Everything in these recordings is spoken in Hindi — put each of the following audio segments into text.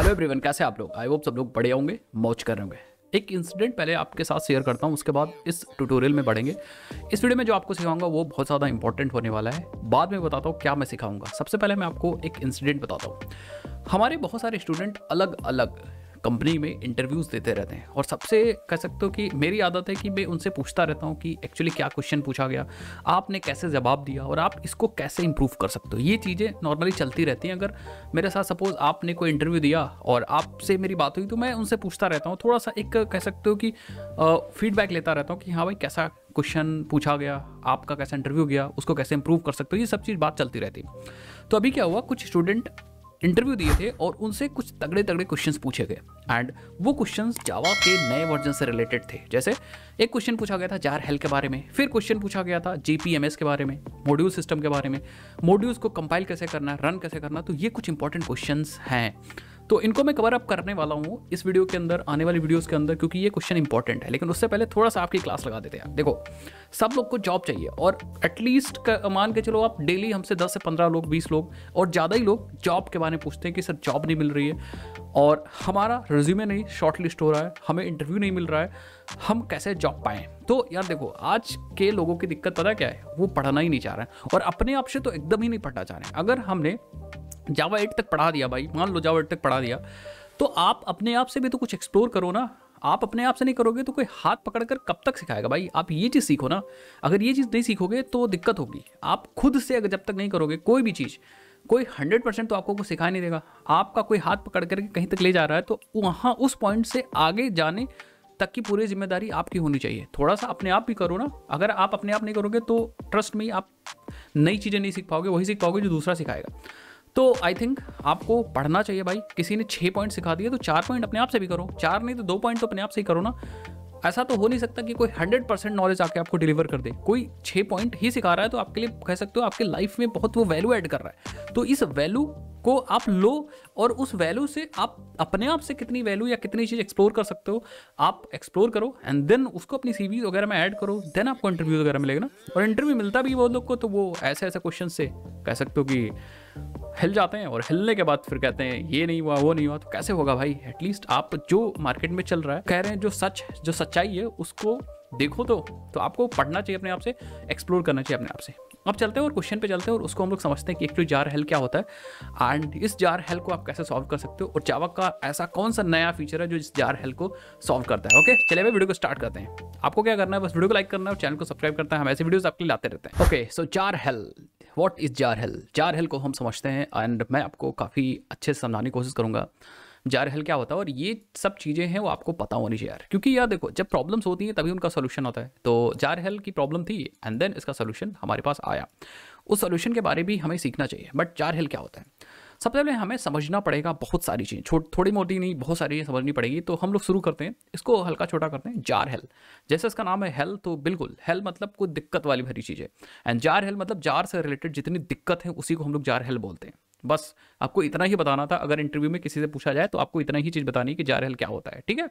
हेलो एवरीवन कैसे आप लोग आई होप सब लोग बढ़े होंगे मौज कर रहे होंगे एक इंसिडेंट पहले आपके साथ शेयर करता हूँ उसके बाद इस ट्यूटोरियल में बढ़ेंगे इस वीडियो में जो आपको सिखाऊंगा वो बहुत ज़्यादा इंपॉर्टेंट होने वाला है बाद में बताता हूँ क्या मैं सिखाऊंगा सबसे पहले मैं आपको एक इंसिडेंट बताता हूँ हमारे बहुत सारे स्टूडेंट अलग अलग कंपनी में इंटरव्यूज़ देते रहते हैं और सबसे कह सकते हो कि मेरी आदत है कि मैं उनसे पूछता रहता हूँ कि एक्चुअली क्या क्वेश्चन पूछा गया आपने कैसे जवाब दिया और आप इसको कैसे इंप्रूव कर सकते हो ये चीज़ें नॉर्मली चलती रहती हैं अगर मेरे साथ सपोज़ आपने कोई इंटरव्यू दिया और आपसे मेरी बात हुई तो मैं उनसे पूछता रहता हूँ थोड़ा सा एक कह सकते हो कि फीडबैक लेता रहता हूँ कि हाँ भाई कैसा क्वेश्चन पूछा गया आपका कैसा इंटरव्यू गया उसको कैसे इंप्रूव कर सकते हो ये सब चीज़ बात चलती रहती तो अभी क्या हुआ कुछ स्टूडेंट इंटरव्यू दिए थे और उनसे कुछ तगड़े तगड़े क्वेश्चंस पूछे गए एंड वो क्वेश्चंस जावा के नए वर्जन से रिलेटेड थे जैसे एक क्वेश्चन पूछा गया था जार हेल के बारे में फिर क्वेश्चन पूछा गया था जी के बारे में मॉड्यूल सिस्टम के बारे में मॉड्यूल्स को कंपाइल कैसे करना रन कैसे करना तो ये कुछ इंपॉर्टेंट क्वेश्चन हैं तो इनको मैं कवर अप करने वाला हूँ इस वीडियो के अंदर आने वाली वीडियोस के अंदर क्योंकि ये क्वेश्चन इंपॉर्टेंट है लेकिन उससे पहले थोड़ा सा आपकी क्लास लगा देते हैं देखो सब लोग को जॉब चाहिए और एटलीस्ट मान के चलो आप डेली हमसे दस से पंद्रह लोग बीस लोग और ज़्यादा ही लोग जॉब के बारे में पूछते हैं कि सर जॉब नहीं मिल रही है और हमारा रिज्यूमे नहीं शॉर्ट लिस्ट हो रहा है हमें इंटरव्यू नहीं मिल रहा है हम कैसे जॉब पाएँ तो यार देखो आज के लोगों की दिक्कत पता क्या है वो पढ़ना ही नहीं चाह रहे हैं और अपने आप से तो एकदम ही नहीं पढ़ना चाह रहे हैं अगर हमने जावा एट तक पढ़ा दिया भाई मान लो जावा एट तक पढ़ा दिया तो आप अपने आप से भी तो कुछ एक्सप्लोर करो ना आप अपने आप से नहीं करोगे तो कोई हाथ पकड़ कर कब तक सिखाएगा भाई आप ये चीज़ सीखो ना अगर ये चीज़ नहीं सीखोगे तो दिक्कत होगी आप खुद से अगर जब तक नहीं करोगे कोई भी चीज़ कोई हंड्रेड परसेंट तो आपको कुछ सिखा नहीं देगा आपका कोई हाथ पकड़ करके कहीं तक ले जा रहा है तो वहाँ उस पॉइंट से आगे जाने तक की पूरी जिम्मेदारी आपकी होनी चाहिए थोड़ा सा अपने आप भी करो ना अगर आप अपने आप नहीं करोगे तो ट्रस्ट में आप नई चीज़ें नहीं सीख पाओगे वही सीख पाओगे जो दूसरा सिखाएगा तो आई थिंक आपको पढ़ना चाहिए भाई किसी ने छः पॉइंट सिखा दिए तो चार पॉइंट अपने आप से भी करो चार नहीं तो दो पॉइंट तो अपने आप से ही करो ना ऐसा तो हो नहीं सकता कि कोई हंड्रेड परसेंट नॉलेज आके आपको डिलीवर कर दे कोई छः पॉइंट ही सिखा रहा है तो आपके लिए कह सकते हो आपके लाइफ में बहुत वो वैल्यू ऐड कर रहा है तो इस वैल्यू को आप लो और उस वैल्यू से आप अपने आप से कितनी वैल्यू या कितनी चीज़ एक्सप्लोर कर सकते हो आप एक्सप्लोर करो एंड देन उसको अपनी सी वगैरह में ऐड करो देन आपको इंटरव्यू वगैरह मिलेगा ना और इंटरव्यू मिलता भी बहुत लोग को तो वो ऐसे ऐसे क्वेश्चन से कह सकते हो कि हिल जाते हैं और हिलने के बाद फिर कहते हैं ये नहीं हुआ वो नहीं हुआ तो कैसे होगा भाई एटलीस्ट आप जो मार्केट में चल रहा है कह रहे हैं जो सच जो सच्चाई है उसको देखो तो तो आपको पढ़ना चाहिए अपने आप से एक्सप्लोर करना चाहिए अपने आप से अब चलते हैं और क्वेश्चन पे चलते हैं और उसको हम लोग समझते हैं कि एक्चुअली जार हेल क्या होता है एंड इस जार हेल को आप कैसे सॉल्व कर सकते हो और जावा का ऐसा कौन सा नया फीचर है जो इस जार हेल को सॉल्व करता है ओके चलिए भाई वीडियो को स्टार्ट करते हैं आपको क्या करना है बस वीडियो को लाइक करना है और चैनल को सब्सक्राइब करना है हम ऐसे वीडियोज आपके लिए लाते रहते हैं okay so jar hell what is jar hell jar hell को हम समझते हैं एंड मैं आपको काफ़ी अच्छे से समझाने की कोशिश करूँगा जारहल क्या होता है और ये सब चीज़ें हैं वो आपको पता होनी चाहिए यार क्योंकि यार देखो जब प्रॉब्लम्स होती हैं तभी उनका सोल्यूशन होता है तो जारहल की प्रॉब्लम थी एंड देन इसका सोल्यूशन हमारे पास आया उस सोल्यूशन के बारे में भी हमें सीखना चाहिए बट जारहल क्या होता है सबसे पहले हमें समझना पड़ेगा बहुत सारी चीज़ें छो थोड़ी मोटी नहीं बहुत सारी चीज़ें समझनी पड़ेगी तो हम लोग शुरू करते हैं इसको हल्का छोटा करते हैं जार हेल जैसे इसका नाम है हेल तो बिल्कुल हेल मतलब कोई दिक्कत वाली भरी चीज़ है एंड जार हेल मतलब जार से रिलेटेड जितनी दिक्कत है उसी को हम लोग जार हेल बोलते हैं बस आपको इतना ही बताना था अगर इंटरव्यू में किसी से पूछा जाए तो आपको इतना ही चीज़ बतानी कि जार हेल क्या होता है ठीक है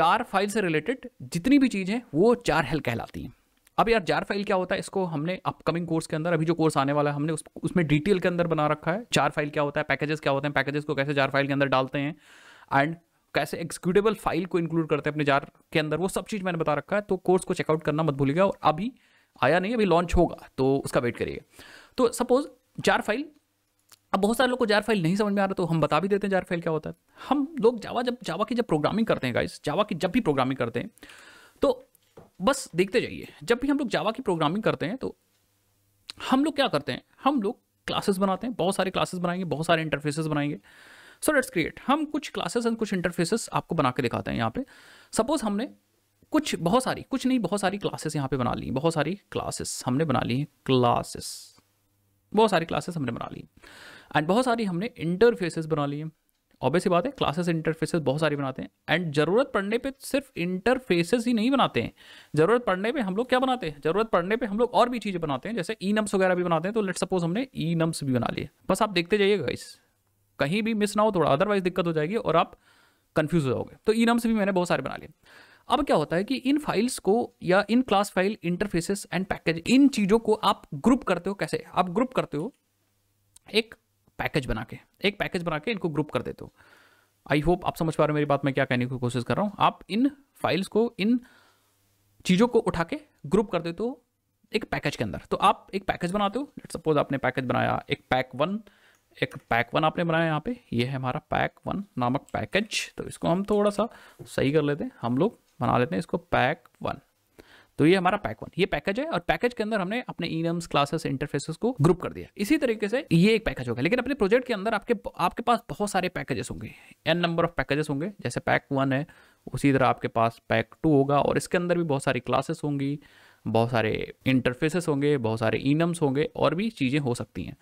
जार फाइल से रिलेटेड जितनी भी चीज़ें वो जार हेल कहलाती हैं अब यार जार फाइल क्या होता है इसको हमने अपकमिंग कोर्स के अंदर अभी जो कोर्स आने वाला है हमने उस, उसमें डिटेल के अंदर बना रखा है जार फाइल क्या होता है पैकेजेस क्या होते हैं पैकेजेस को कैसे जार फाइल के अंदर डालते हैं एंड कैसे एक्सक्यूटेबल फाइल को इंक्लूड करते हैं अपने जार के अंदर वो सब चीज़ मैंने बता रखा है तो कोर्स को चेकआउट करना मत भूलिएगा और अभी आया नहीं अभी लॉन्च होगा तो उसका वेट करिएगा तो सपोज जार फाइल अब बहुत सारे लोग को जार फाइल नहीं समझ में आ रहा तो हम बता भी देते हैं जार फाइल क्या होता है हम लोग जावा जब जावा की जब प्रोग्रामिंग करते हैं गाइस जावा की जब भी प्रोग्रामिंग करते हैं तो बस देखते जाइए जब भी हम लोग जावा की प्रोग्रामिंग करते हैं तो हम लोग क्या करते हैं हम लोग क्लासेस बनाते हैं बहुत सारे क्लासेस बनाएंगे बहुत सारे इंटरफेसेस बनाएंगे सो लेट्स क्रिएट हम कुछ क्लासेस एंड कुछ इंटरफेसेस आपको बना के दिखाते हैं यहाँ पे सपोज हमने कुछ बहुत सारी कुछ नहीं बहुत सारी क्लासेस यहाँ पे बना ली बहुत सारी क्लासेस हमने बना ली हैं क्लासेस बहुत सारी क्लासेस हमने बना ली एंड बहुत सारी हमने इंटरफेसेस बना लिए ऑब्वियस बात है क्लासेस इंटरफेसेस बहुत सारी बनाते हैं एंड ज़रूरत पड़ने पे सिर्फ इंटरफेसेस ही नहीं बनाते हैं ज़रूरत पड़ने पे हम लोग क्या बनाते हैं ज़रूरत पड़ने पे हम लोग और भी चीज़ें बनाते हैं जैसे ई नम्स वगैरह भी बनाते हैं तो लेट सपोज हमने ई नम्स भी बना लिए बस आप देखते जाइएगा इस कहीं भी मिस ना हो थोड़ा अदरवाइज दिक्कत हो जाएगी और आप कन्फ्यूज हो जाओगे तो ई नम्स भी मैंने बहुत सारे बना लिए अब क्या होता है कि इन फाइल्स को या इन class file interfaces and package इन चीज़ों को आप ग्रुप करते हो कैसे आप ग्रुप करते हो एक पैकेज बना के एक पैकेज बना के इनको ग्रुप कर देते हो आई होप आप समझ पा रहे हो मेरी बात मैं क्या कहने की कोशिश कर रहा हूँ आप इन फाइल्स को इन चीज़ों को उठा के ग्रुप कर देते हो एक पैकेज के अंदर तो आप एक पैकेज बनाते हो लेट सपोज आपने पैकेज बनाया एक पैक वन एक पैक वन आपने बनाया यहाँ पे ये है हमारा पैक वन नामक पैकेज तो इसको हम थोड़ा सा सही कर लेते हैं हम लोग बना लेते हैं इसको पैक वन तो ये हमारा पैक वन ये पैकेज है और पैकेज के अंदर हमने अपने इनम्स क्लासेस इंटरफेसेस को ग्रुप कर दिया इसी तरीके से ये एक पैकेज होगा लेकिन अपने प्रोजेक्ट के अंदर आपके आपके पास बहुत सारे पैकेजेस होंगे एन नंबर ऑफ पैकेजेस होंगे जैसे पैक वन है उसी तरह आपके पास पैक टू होगा और इसके अंदर भी बहुत सारी क्लासेस होंगी बहुत सारे इंटरफेसेस होंगे बहुत सारे ईनम्स होंगे और भी चीज़ें हो सकती हैं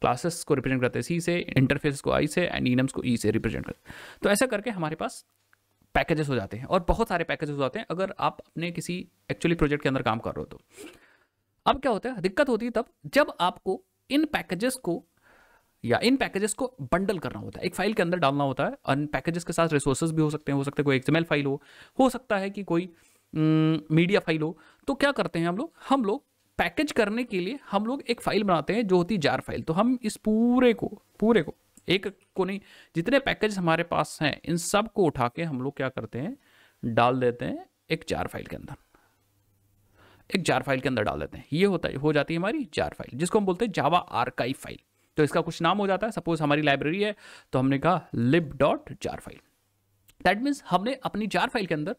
क्लासेस को रिप्रेजेंट करते हैं सी से इंटरफेस को आई से एंड इनम्स को ई e से रिप्रेजेंट करते तो ऐसा करके हमारे पास पैकेजेस हो जाते हैं और बहुत सारे पैकेजेस हो जाते हैं अगर आप अपने किसी एक्चुअली प्रोजेक्ट के अंदर काम कर रहे हो तो अब क्या होता है दिक्कत होती है तब जब आपको इन पैकेजेस को या इन पैकेजेस को बंडल करना होता है एक फाइल के अंदर डालना होता है और पैकेजेस के साथ रिसोर्सेज भी हो सकते हैं हो सकते हैं कोई एक्सएमएल फाइल हो हो सकता है कि कोई मीडिया हम्म, फाइल हो तो क्या करते हैं हम लोग हम लोग पैकेज करने के लिए हम लोग एक फाइल बनाते हैं जो होती है जार फाइल तो हम इस पूरे को पूरे को एक को नहीं जितने पैकेज हमारे पास हैं इन सब को उठा के हम लोग क्या करते हैं डाल देते हैं एक जार फाइल के अंदर एक जार फाइल के अंदर डाल देते हैं ये होता है हो जाती है हमारी जार फाइल जिसको हम बोलते हैं जावा आर्काइव फाइल तो इसका कुछ नाम हो जाता है सपोज हमारी लाइब्रेरी है तो हमने कहा lib dot jar file that means हमने अपनी जार फाइल के अंदर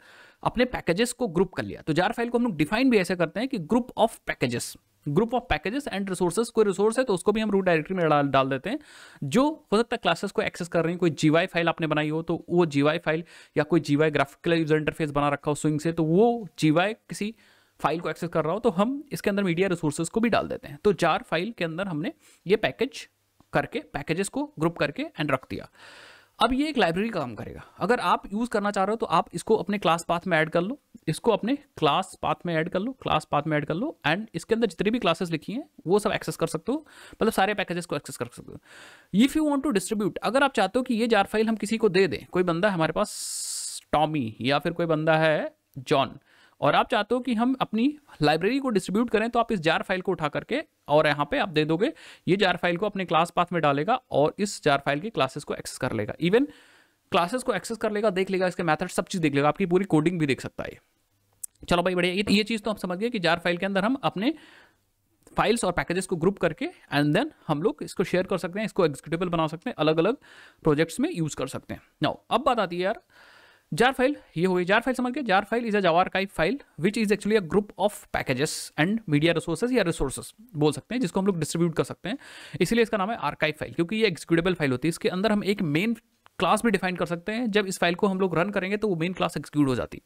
अपने पैकेजेस को ग्रुप कर लिया तो जार फाइल को हम लोग डिफाइन भी ऐसे करते हैं कि group of packages group of packages and resources कोई रिसोर्स है तो उसको भी हम रूट डायरेक्टरी में डाल डाल देते हैं जो हो सकता है क्लासेस को एक्सेस कर रही है कोई जीवाई फाइल आपने बनाई हो तो वो जीवाई फाइल या कोई जीवाई ग्राफिकल यूजर इंटरफेस बना रखा हो स्विंग से तो वो जीवाई किसी फाइल को एक्सेस कर रहा हो तो हम इसके अंदर मीडिया रिसोर्सेज को भी डाल देते हैं तो जार फाइल के अंदर हमने ये पैकेज करके पैकेजेस को ग्रुप करके एंड रख दिया अब ये एक लाइब्रेरी का काम करेगा अगर आप यूज़ करना चाह रहे हो तो आप इसको अपने क्लास पाथ में ऐड कर लो इसको अपने क्लास पाथ में ऐड कर लो क्लास पाथ में ऐड कर लो एंड इसके अंदर जितनी भी क्लासेस लिखी हैं वो सब एक्सेस कर सकते हो मतलब सारे पैकेजेस को एक्सेस कर सकते हो if you want to distribute अगर आप चाहते हो कि ये जार फाइल हम किसी को दे दें कोई बंदा है हमारे पास टॉमी या फिर कोई बंदा है जॉन और आप चाहते हो कि हम अपनी लाइब्रेरी को डिस्ट्रीब्यूट करें तो आप इस जार फाइल को उठा करके और यहाँ पे आप दे दोगे ये जार फाइल को अपने क्लास पाथ में डालेगा और इस जार फाइल की क्लासेस को एक्सेस कर लेगा इवन क्लासेस को एक्सेस कर लेगा देख लेगा इसके मैथड सब चीज़ देख लेगा आपकी पूरी कोडिंग भी देख सकता है चलो भाई बढ़िया ये चीज़ तो आप समझ गए कि जार फाइल के अंदर हम अपने फाइल्स और पैकेजेस को ग्रुप करके एंड देन हम लोग इसको शेयर कर सकते हैं इसको एग्जीक्यूटेबल बना सकते हैं अलग अलग प्रोजेक्ट्स में यूज़ कर सकते हैं नाउ अब बात आती है यार जार फाइल ये हो गई जार फाइल समझ गए jar file is a Java archive file which is actually a group of packages and media resources या रिसोर्सेज बोल सकते हैं जिसको हम लोग डिस्ट्रीब्यूट कर सकते हैं इसलिए इसका नाम है आर्काइव फाइल क्योंकि ये एक्सिक्यूटेबल फाइल होती है इसके अंदर हम एक मेन क्लास भी डिफाइन कर सकते हैं जब इस फाइल को हम लोग रन करेंगे तो वो मेन क्लास एक्सिक्यूट हो जाती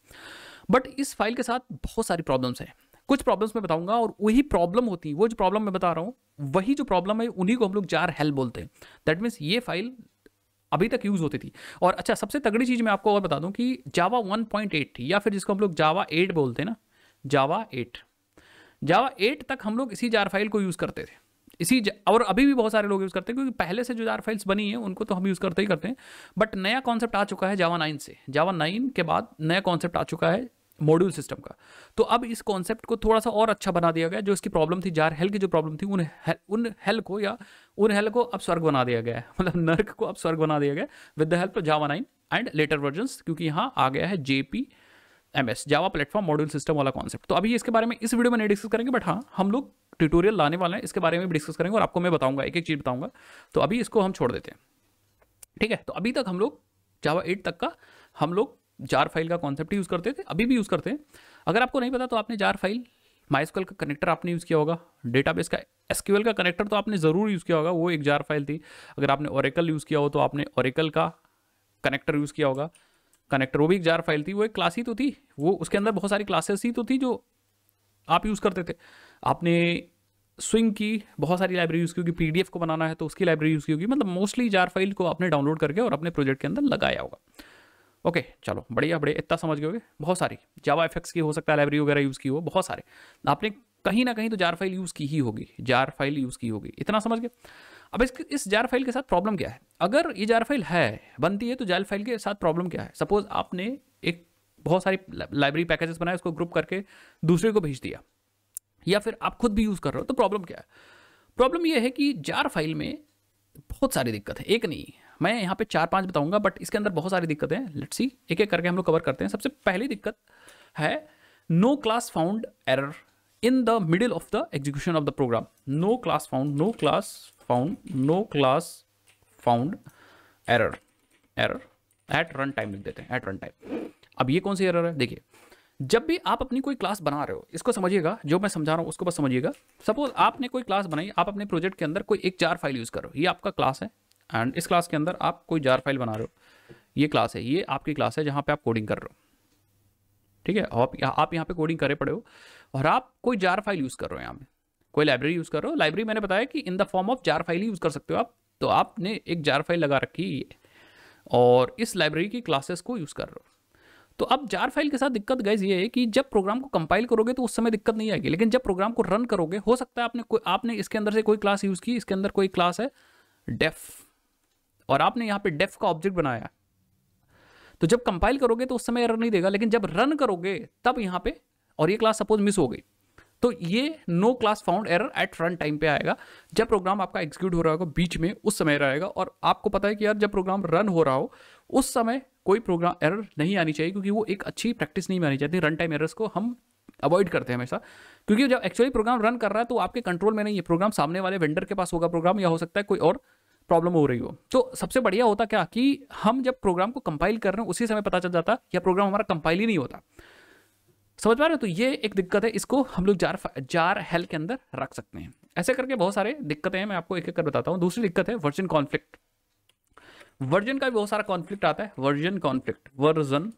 बट इस फाइल के साथ बहुत सारी प्रॉब्लम्स हैं कुछ प्रॉब्लम्स मैं बताऊंगा और वही प्रॉब्लम होती है वो जो प्रॉब्लम मैं बता रहा हूँ वही जो प्रॉब्लम है उन्हीं को हम लोग जार हेल बोलते हैं दैट मीन्स ये फाइल अभी तक यूज़ होती थी और अच्छा सबसे तगड़ी चीज़ मैं आपको और बता दूं कि जावा 1.8 थी या फिर जिसको हम लोग जावा 8 बोलते हैं ना जावा 8 जावा 8 तक हम लोग इसी जार फाइल को यूज़ करते थे इसी और अभी भी बहुत सारे लोग यूज़ करते हैं क्योंकि पहले से जो जार फाइल्स बनी है उनको तो हम यूज़ करते ही करते हैं बट नया कॉन्सेप्ट आ चुका है जावा नाइन से जावा नाइन के बाद नया कॉन्सेप्ट आ चुका है मॉड्यूल सिस्टम का तो अब इस कॉन्सेप्ट को थोड़ा सा और अच्छा बना दिया गया जो इसकी प्रॉब्लम थी जार हेल की जो प्रॉब्लम थी उन हेल उन हेल को या उन हेल को अब स्वर्ग बना दिया गया है मतलब नर्क को अब स्वर्ग बना दिया गया with the help of Java nine and later version क्योंकि यहाँ आ गया है J P M S Java platform module system वाला कॉन्सेप्ट तो अभी इसके बारे में इस वीडियो में नहीं डिस्कस करेंगे बट हाँ हम लोग ट्यूटोरियल लाने वाले हैं इसके बारे में भी डिस्कस करेंगे और आपको मैं बताऊंगा एक एक चीज़ बताऊंगा तो अभी इसको हम छोड़ देते हैं ठीक है तो अभी तक हम लोग जावा एट तक का हम लोग जार फाइल का कॉन्सेप्ट यूज़ करते थे अभी भी यूज़ करते हैं अगर आपको नहीं पता तो आपने जार फाइल माइस्कल का कनेक्टर आपने यूज़ किया होगा डेटाबेस का एसक्यूएल का कनेक्टर तो आपने ज़रूर यूज़ किया होगा वो एक जार फाइल थी अगर आपने ओरेकल यूज़ किया हो तो आपने ओरेकल का कनेक्टर यूज़ किया होगा कनेक्टर वो भी एक जार फाइल थी वो एक क्लास ही तो थी वो उसके अंदर बहुत सारी क्लासेस ही तो थी जो आप यूज़ करते थे आपने स्विंग की बहुत सारी लाइब्रेरी यूज़ की होगी पी को बनाना है तो उसकी लाइब्रेरी यूज़ की होगी मतलब मोस्टली जार फाइल को आपने डाउनलोड करके और अपने प्रोजेक्ट के अंदर लगाया होगा ओके चलो बढ़िया बढ़िया इतना समझ गए बहुत सारी जावा इफेक्ट्स की हो सकता है लाइब्रेरी वगैरह यूज़ की हो बहुत सारे आपने कहीं ना कहीं तो जार फाइल यूज़ की ही होगी जार फाइल यूज़ की होगी इतना समझ गए अब इस इस जार फाइल के साथ प्रॉब्लम क्या है अगर ये जार फाइल है बनती है तो जार फाइल के साथ प्रॉब्लम क्या है सपोज आपने एक बहुत सारी लाइब्रेरी पैकेजेस बनाए उसको ग्रुप करके दूसरे को भेज दिया या फिर आप खुद भी यूज़ कर रहे हो तो प्रॉब्लम क्या है प्रॉब्लम यह है कि जार फाइल में बहुत सारी दिक्कत है एक नहीं मैं यहाँ पे चार पांच बताऊंगा बट इसके अंदर बहुत सारी दिक्कतें हैं लेट्स सी एक एक करके हम लोग कवर करते हैं सबसे पहली दिक्कत है no class found error in the middle of the execution of the program no class found no class found no class found error error at run time लिख देते हैं एट रन टाइम अब ये कौन सी एरर है देखिए जब भी आप अपनी कोई क्लास बना रहे हो इसको समझिएगा जो मैं समझा रहा हूँ उसको बस समझिएगा सपोज आपने कोई क्लास बनाई आप अपने प्रोजेक्ट के अंदर कोई एक चार फाइल यूज़ करो ये आपका क्लास है एंड इस क्लास के अंदर आप कोई जार फाइल बना रहे हो ये क्लास है ये आपकी क्लास है जहाँ पे आप कोडिंग कर रहे हो ठीक है आप आप यहाँ पे कोडिंग करे पड़े हो और आप कोई जार फाइल यूज़ कर रहे हो यहाँ पे कोई लाइब्रेरी यूज़ कर रहे हो लाइब्रेरी मैंने बताया कि in the form of jar file ही यूज़ कर सकते हो आप तो आपने एक जार फाइल लगा रखी है और इस लाइब्रेरी की क्लासेस को यूज़ कर रहे हो तो अब जार फाइल के साथ दिक्कत गैस ये है कि जब प्रोग्राम को कंपाइल करोगे तो उस समय दिक्कत नहीं आएगी लेकिन जब प्रोग्राम को रन करोगे हो सकता है आपने कोई आपने इसके अंदर से कोई क्लास यूज़ की इसके अंदर कोई क्लास है डेफ और आपने यहां पे डेफ का ऑब्जेक्ट बनाया तो जब कंपाइल करोगे तो उस समय एरर नहीं देगा लेकिन जब रन करोगे तब यहां पे और ये क्लास सपोज मिस हो गई तो ये no class found error at run time पे आएगा जब प्रोग्राम आपका एग्जीक्यूट हो रहा होगा बीच में उस समय रहेगा और आपको पता है कि यार जब प्रोग्राम रन हो रहा हो उस समय कोई प्रोग्राम एरर नहीं आनी चाहिए क्योंकि वो एक अच्छी प्रैक्टिस नहीं मानी जाती रन टाइम एरर्स को हम अवॉइड करते हैं हमेशा क्योंकि जब एक्चुअली प्रोग्राम रन कर रहा है तो आपके कंट्रोल में नहीं है प्रोग्राम सामने वाले वेंडर के पास होगा प्रोग्राम या हो सकता है कोई और प्रॉब्लम हो रही हो तो सबसे बढ़िया होता क्या कि हम जब प्रोग्राम को कंपाइल कर रहे हैं उसी समय पता चल जाता या प्रोग्राम हमारा कंपाइल ही नहीं होता समझ पा रहे हो तो ये एक दिक्कत है इसको हम लोग जार जार हेल के अंदर रख सकते हैं ऐसे करके बहुत सारे दिक्कतें हैं मैं आपको एक एक कर बताता हूँ दूसरी दिक्कत है वर्जन कॉन्फ्लिक्ट वर्जन का भी बहुत सारा कॉन्फ्लिक्ट आता है version conflict version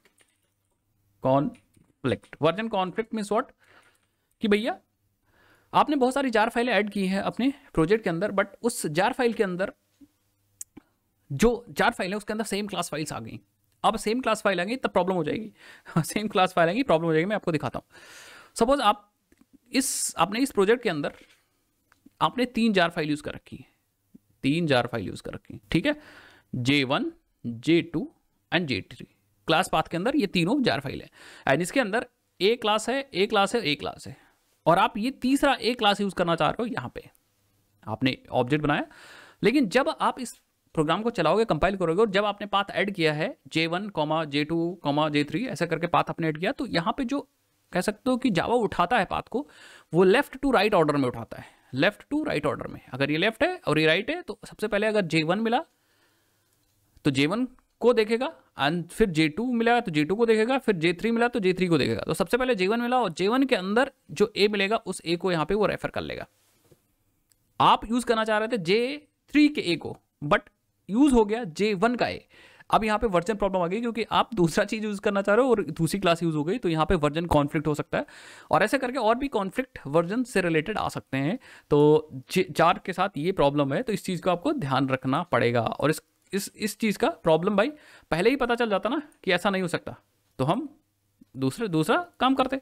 conflict version conflict means what कि भैया आपने बहुत सारी जार फाइलें ऐड की हैं अपने प्रोजेक्ट के अंदर बट उस जार फाइल के अंदर जो चार फाइल है उसके अंदर सेम क्लास फाइल्स आ गई अब सेम क्लास फाइल आ तब प्रॉब्लम हो जाएगी सेम क्लास फाइल आएंगी प्रॉब्लम हो जाएगी मैं आपको दिखाता हूँ सपोज आप इस आपने इस प्रोजेक्ट के अंदर आपने तीन जार फाइल यूज़ कर रखी है तीन जार फाइल यूज़ कर रखी है ठीक है J one J two and J three class path के अंदर ये तीनों जार फाइल है एंड इसके अंदर ए क्लास है ए क्लास है ए क्लास है और आप ये तीसरा ए क्लास यूज़ करना चाह रहे हो यहाँ पे आपने ऑब्जेक्ट बनाया लेकिन जब आप इस प्रोग्राम को चलाओगे कंपाइल करोगे और जब आपने पाथ ऐड किया है J one comma J two comma J three ऐसा करके पाथ आपने ऐड किया तो यहाँ पे जो कह सकते हो कि जावा उठाता है पाथ को वो लेफ्ट टू राइट ऑर्डर में उठाता है लेफ्ट टू राइट ऑर्डर में अगर ये लेफ्ट है और ये राइट है तो सबसे पहले अगर जे वन मिला तो जे वन को देखेगा एंड फिर जे टू मिला तो जे टू को देखेगा फिर जे थ्री मिला तो जे थ्री को देखेगा तो सबसे पहले जे वन मिला और जे वन के अंदर जो ए मिलेगा उस ए को यहाँ पे वो रेफर कर लेगा आप यूज़ करना चाह रहे थे जे थ्री के ए को बट यूज़ हो गया जे वन का ए अब यहाँ पे वर्जन प्रॉब्लम आ गई क्योंकि आप दूसरा चीज़ यूज़ करना चाह रहे हो और दूसरी क्लास यूज़ हो गई तो यहाँ पे वर्जन कॉन्फ्लिक्ट हो सकता है और ऐसे करके और भी कॉन्फ्लिक्ट वर्जन से रिलेटेड आ सकते हैं तो चार के साथ ये प्रॉब्लम है तो इस चीज़ को आपको ध्यान रखना पड़ेगा और इस इस इस चीज़ का प्रॉब्लम भाई पहले ही पता चल जाता ना कि ऐसा नहीं हो सकता तो हम दूसरे दूसरा काम करते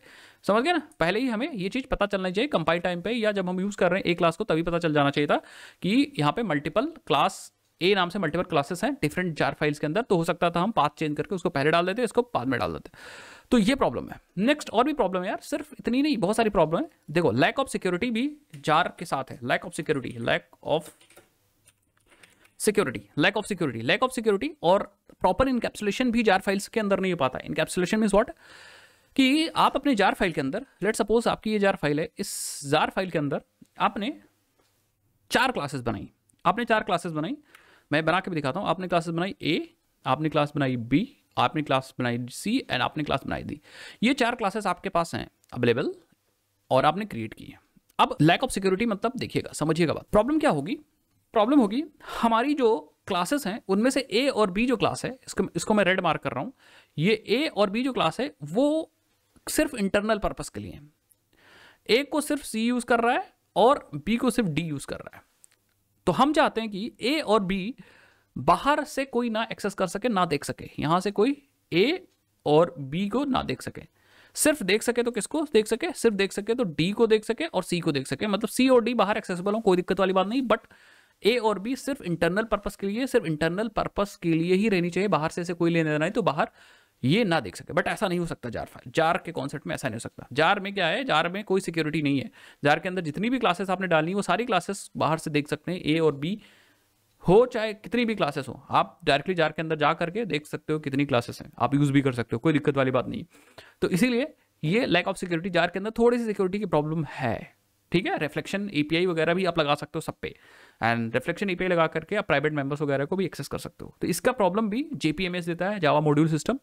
समझ गए ना पहले ही हमें ये चीज़ पता चलना चाहिए कंपाइल टाइम पे या जब हम यूज़ कर रहे हैं एक क्लास को तभी पता चल जाना चाहिए था कि यहाँ पे मल्टीपल क्लास ए नाम से मल्टीपल क्लासेस हैं डिफरेंट जार फाइल्स के अंदर तो हो सकता था हम पाथ चेंज करके उसको पहले डाल देते इसको बाद में डाल देते तो ये प्रॉब्लम है नेक्स्ट और भी प्रॉब्लम है यार सिर्फ इतनी नहीं बहुत सारी प्रॉब्लम है देखो लैक ऑफ सिक्योरिटी भी जार के साथ है lack of security lack of security lack of security lack of security और प्रॉपर इनकैप्सुलेशन भी जार फाइल्स के अंदर नहीं हो पाता इनकैप्सुलेशन इज वॉट कि आप अपने जार फाइल के अंदर लेट सपोज आपकी ये जार फाइल है इस जार फाइल के अंदर आपने चार क्लासेस बनाई आपने चार क्लासेस बनाई मैं बना के भी दिखाता हूँ आपने क्लासेस बनाई ए आपने क्लास बनाई बी आपने क्लास बनाई सी एंड आपने क्लास बनाई डी ये चार क्लासेस आपके पास हैं अवेलेबल और आपने क्रिएट की है अब लैक ऑफ सिक्योरिटी मतलब देखिएगा समझिएगा बात प्रॉब्लम क्या होगी प्रॉब्लम होगी हमारी जो क्लासेस हैं उनमें से ए और बी जो क्लास है इसको इसको मैं रेड मार्क कर रहा हूँ ये ए और बी जो क्लास है वो सिर्फ इंटरनल पर्पज़ के लिए है ए को सिर्फ सी यूज़ कर रहा है और बी को सिर्फ डी यूज़ कर रहा है तो हम चाहते हैं कि ए और बी बाहर से कोई ना एक्सेस कर सके ना देख सके यहां से कोई ए और बी को ना देख सके सिर्फ देख सके तो किसको देख सके सिर्फ देख सके तो डी को देख सके और सी को देख सके मतलब सी और डी बाहर एक्सेसिबल हो कोई दिक्कत वाली बात नहीं बट ए और बी सिर्फ इंटरनल पर्पस के लिए सिर्फ इंटरनल पर्पस के लिए ही रहनी चाहिए बाहर से ऐसे कोई लेने देना है तो बाहर ये ना देख सके बट ऐसा नहीं हो सकता जार जार के कॉन्सेप्ट में ऐसा नहीं हो सकता जार में क्या है जार में कोई सिक्योरिटी नहीं है जार के अंदर जितनी भी क्लासेस आपने डालनी वो सारी क्लासेस बाहर से देख सकते हैं ए और बी हो चाहे कितनी भी क्लासेस हो आप डायरेक्टली जार के अंदर जा करके देख सकते हो कितनी क्लासेस हैं आप यूज़ भी कर सकते हो कोई दिक्कत वाली बात नहीं तो इसीलिए ये लैक ऑफ सिक्योरिटी जार के अंदर थोड़ी सी सिक्योरिटी की प्रॉब्लम है ठीक है रिफ्लेक्शन एपीआई वगैरह भी आप लगा सकते हो सब पे एंड रिफ्लेक्शन एपीआई लगा करके आप प्राइवेट मेंबर्स वगैरह को भी एक्सेस कर सकते हो तो इसका प्रॉब्लम भी जेपीएमएस देता है जावा मॉड्यूल सिस्टम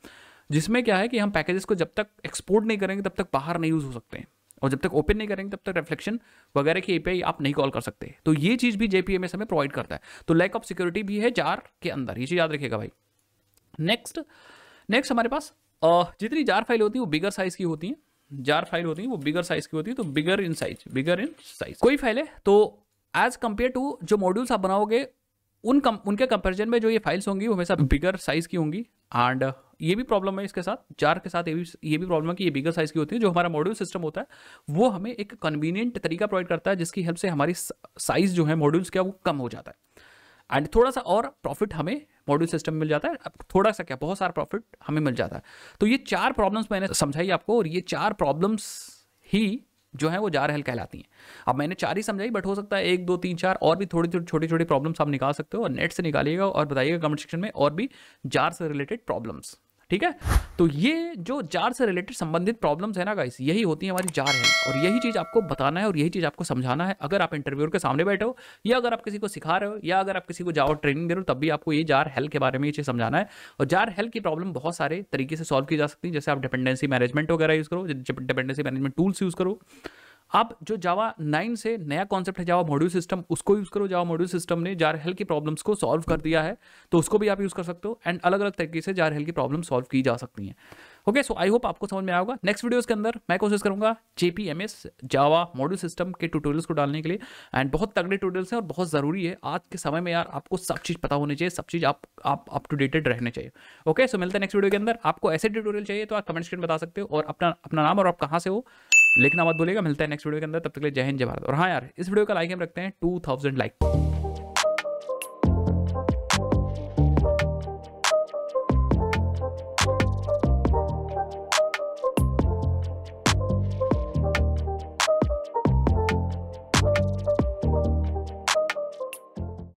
जिसमें क्या है कि हम पैकेजेस को जब तक एक्सपोर्ट नहीं करेंगे तब तक बाहर नहीं यूज़ हो सकते हैं और जब तक ओपन नहीं करेंगे तब तक रिफ्लेक्शन वगैरह की एपीआई आप नहीं कॉल कर सकते तो ये चीज़ भी जेपीएमएस हमें प्रोवाइड करता है तो लैक ऑफ सिक्योरिटी भी है जार के अंदर ये चीज़ याद रखिएगा भाई नेक्स्ट नेक्स्ट हमारे पास जितनी जार फाइल होती है वो बिगर साइज़ की होती हैं जार फाइल होती है वो बिगर साइज़ की होती तो है तो bigger in size bigger in size कोई फाइल है तो एज कंपेयर टू जो मॉड्यूल्स आप बनाओगे उन कम उनके कंपेरिजन में जो ये फाइल्स होंगी वो हमेशा बिगर साइज़ की होंगी एंड uh, ये भी प्रॉब्लम है इसके साथ जार के साथ ये भी ये भी प्रॉब्लम है कि ये बिगर साइज़ की होती है जो हमारा मॉड्यूल सिस्टम होता है वो हमें एक कन्वीनियंट तरीका प्रोवाइड करता है जिसकी हेल्प से हमारी साइज़ जो है मॉड्यूल्स का वो कम हो जाता है एंड थोड़ा सा और प्रॉफिट हमें मॉड्यूल सिस्टम मिल जाता है थोड़ा सा क्या बहुत सारा प्रॉफिट हमें मिल जाता है तो ये चार प्रॉब्लम्स मैंने समझाई आपको और ये चार प्रॉब्लम्स ही जो है वो जार हल कहलाती हैं अब मैंने चार ही समझाई बट हो सकता है एक दो तीन चार और भी थोड़ी थोड़ी छोटी छोटी प्रॉब्लम्स आप निकाल सकते हो और नेट से निकालिएगा और बताइएगा कमेंट सेक्शन में और भी जार से रिलेटेड प्रॉब्लम्स ठीक है तो ये जो जार से रिलेटेड संबंधित प्रॉब्लम्स है ना गाइस यही होती है हमारी जार है और यही चीज़ आपको बताना है और यही चीज़ आपको समझाना है अगर आप इंटरव्यूर के सामने बैठे हो या अगर आप किसी को सिखा रहे हो या अगर आप किसी को जाओ ट्रेनिंग दे रहे हो तब भी आपको ये जार हेल्थ के बारे में ये चीज़ समझाना है और जार हेल्थ की प्रॉब्लम बहुत सारे तरीके से सॉल्व की जा सकती है जैसे आप डिपेंडेंसी मैनेजमेंट वगैरह यूज़ करो डिपेंडेंसी मैनेजमेंट टूल्स यूज़ करो आप जो जावा नाइन से नया कॉन्सेप्ट है जावा मॉड्यूल सिस्टम उसको यूज़ करो जावा मॉड्यूल सिस्टम ने जार हेल की प्रॉब्लम्स को सॉल्व कर दिया है तो उसको भी आप यूज़ कर सकते हो एंड अलग अलग तरीके से जार हेल की प्रॉब्लम सॉल्व की जा सकती हैं ओके सो आई होप आपको समझ में आएगा नेक्स्ट वीडियोज के अंदर मैं कोशिश करूंगा जेपीएमएस जावा मॉड्यूल सिस्टम के ट्यूटोरियल्स को डालने के लिए एंड बहुत तगड़े ट्यूटोरियल्स हैं और बहुत ज़रूरी है आज के समय में यार आपको सब चीज़ पता होनी चाहिए सब चीज़ आप आप अप टू डेटेड रहने चाहिए ओके सो मिलते हैं नेक्स्ट वीडियो के अंदर आपको ऐसे ट्यूटोरियल चाहिए तो आप कमेंट्स में बता सकते हो और अपना अपना नाम और आप कहाँ से हो लिखना मत भूलिएगा मिलता है नेक्स्ट वीडियो के अंदर तब तक के लिए जय हिंद जय भारत और हाँ यार इस वीडियो का लाइक हम रखते हैं टू थाउजेंड लाइक